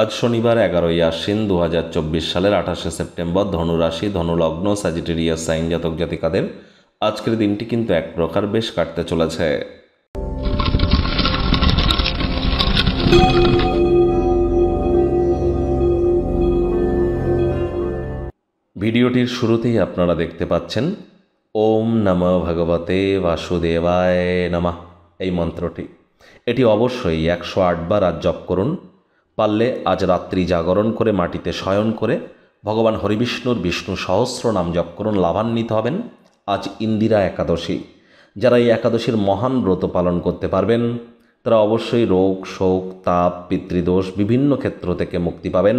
আজ শনিবার এগারোই আশ্বিন দু হাজার চব্বিশ সালের আঠাশে সেপ্টেম্বর ধনুরাশি ধনুলগ্ন স্যাজিটেরিয়াস সাইন জাতক জাতিকাদের আজকের দিনটি কিন্তু এক প্রকার বেশ কাটতে চলেছে ভিডিওটির শুরুতেই আপনারা দেখতে পাচ্ছেন ওম নম ভগবতে বাসুদেবায় নমঃ এই মন্ত্রটি এটি অবশ্যই একশো আটবার আজ জপ করুন পারলে আজ রাত্রি জাগরণ করে মাটিতে শয়ন করে ভগবান হরিবিষ্ণুর বিষ্ণু সহস্র নাম জপ করুন লাভান্বিত হবেন আজ ইন্দিরা একাদশী যারা এই একাদশীর মহান ব্রত পালন করতে পারবেন তারা অবশ্যই রোগ শোক তাপ পিতৃদোষ বিভিন্ন ক্ষেত্র থেকে মুক্তি পাবেন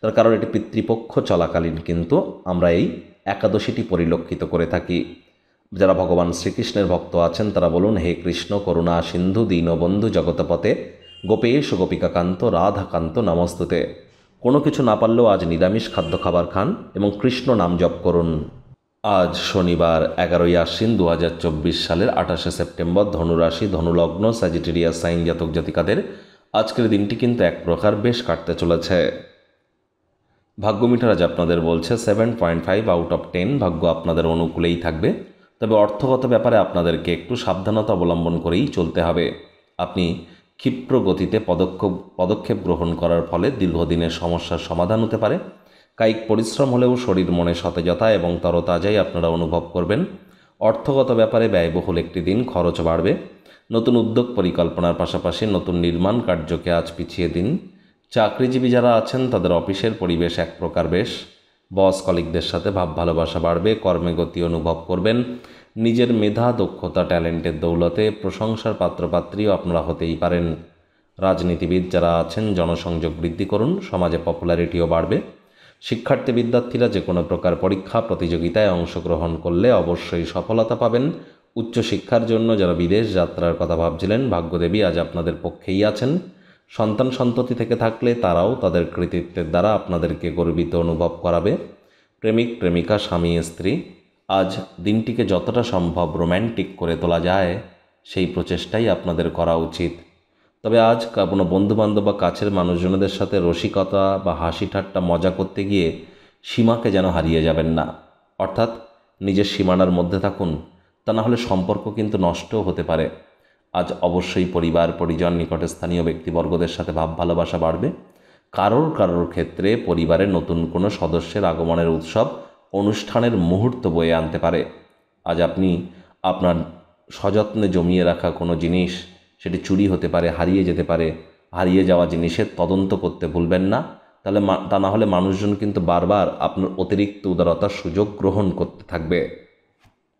তার কারণ এটি পিতৃপক্ষ চলাকালীন কিন্তু আমরা এই একাদশীটি পরিলক্ষিত করে থাকি যারা ভগবান শ্রীকৃষ্ণের ভক্ত আছেন তারা বলুন হে কৃষ্ণ করুণা সিন্ধু দীনবন্ধু জগতপথে গোপেশ গোপিকাকান্ত রাধাকান্ত নামস্তুতে কোনো কিছু না পারলেও আজ নিরামিষ খাদ্য খাবার খান এবং কৃষ্ণ নাম জপ করুন আজ শনিবার এগারোই আশ্বিন দু সালের আঠাশে সেপ্টেম্বর ধনুরাশি ধনুলগ্ন স্যাজিটেরিয়াস সাইন জাতক জাতিকাদের আজকের দিনটি কিন্তু এক প্রকার বেশ কাটতে চলেছে ভাগ্যমিটার আজ আপনাদের বলছে seven point five out of ten ভাগ্য আপনাদের অনুকূলেই থাকবে তবে অর্থগত ব্যাপারে আপনাদেরকে একটু সাবধানতা অবলম্বন করেই চলতে হবে আপনি ক্ষিপ্র গতিতে পদক্ষেপ পদক্ষেপ গ্রহণ করার ফলে দীর্ঘদিনের সমস্যার সমাধান হতে পারে কায়িক পরিশ্রম হলেও শরীর মনে সতেজতা এবং তরতাজাই আপনারা অনুভব করবেন অর্থগত ব্যাপারে ব্যয়বহুল একটি দিন খরচ বাড়বে নতুন উদ্যোগ পরিকল্পনার পাশাপাশি নতুন নির্মাণ কার্যকে আজ পিছিয়ে দিন চাকরিজীবী যারা আছেন তাদের অফিসের পরিবেশ এক প্রকার বেশ বস কলিকদের সাথে ভাব ভালোবাসা বাড়বে কর্মে গতি অনুভব করবেন নিজের মেধা দক্ষতা ট্যালেন্টের দৌলতে প্রশংসার পাত্রপাত্রীও আপনারা হতেই পারেন রাজনীতিবিদ যারা আছেন জনসংযোগ বৃদ্ধি করুন সমাজে পপুলারিটিও বাড়বে শিক্ষার্থী বিদ্যার্থীরা যে কোনো প্রকার পরীক্ষা প্রতিযোগিতায় অংশগ্রহণ করলে অবশ্যই সফলতা পাবেন উচ্চশিক্ষার জন্য যারা বিদেশ যাত্রার কথা ভাবছিলেন ভাগ্যদেবী আজ আপনাদের পক্ষেই আছেন সন্তান সন্ততি থেকে থাকলে তারাও তাদের কৃতিত্বের দ্বারা আপনাদেরকে গর্বিত অনুভব করাবে প্রেমিক প্রেমিকা স্বামী স্ত্রী আজ দিনটিকে যতটা সম্ভব রোম্যান্টিক করে তোলা যায় সেই প্রচেষ্টাই আপনাদের করা উচিত তবে আজ কোনো বন্ধুবান্ধব বা কাছের মানুষজনদের সাথে রসিকতা বা হাসি ঠাট্টা মজা করতে গিয়ে সীমাকে যেন হারিয়ে যাবেন না অর্থাৎ নিজের সীমানার মধ্যে থাকুন তা না হলে সম্পর্ক কিন্তু নষ্টও হতে পারে আজ অবশ্যই পরিবার পরিজন নিকটে স্থানীয় ব্যক্তিবর্গদের সাথে ভাব ভালোবাসা বাড়বে কারোর কারোর ক্ষেত্রে পরিবারের নতুন কোনো সদস্যের আগমনের উৎসব অনুষ্ঠানের মুহূর্ত বয়ে আনতে পারে আজ আপনি আপনার সযত্নে জমিয়ে রাখা কোনো জিনিস সেটি চুরি হতে পারে হারিয়ে যেতে পারে হারিয়ে যাওয়া জিনিসের তদন্ত করতে ভুলবেন না তাহলে তা না হলে মানুষজন কিন্তু বারবার আপনার অতিরিক্ত উদারতার সুযোগ গ্রহণ করতে থাকবে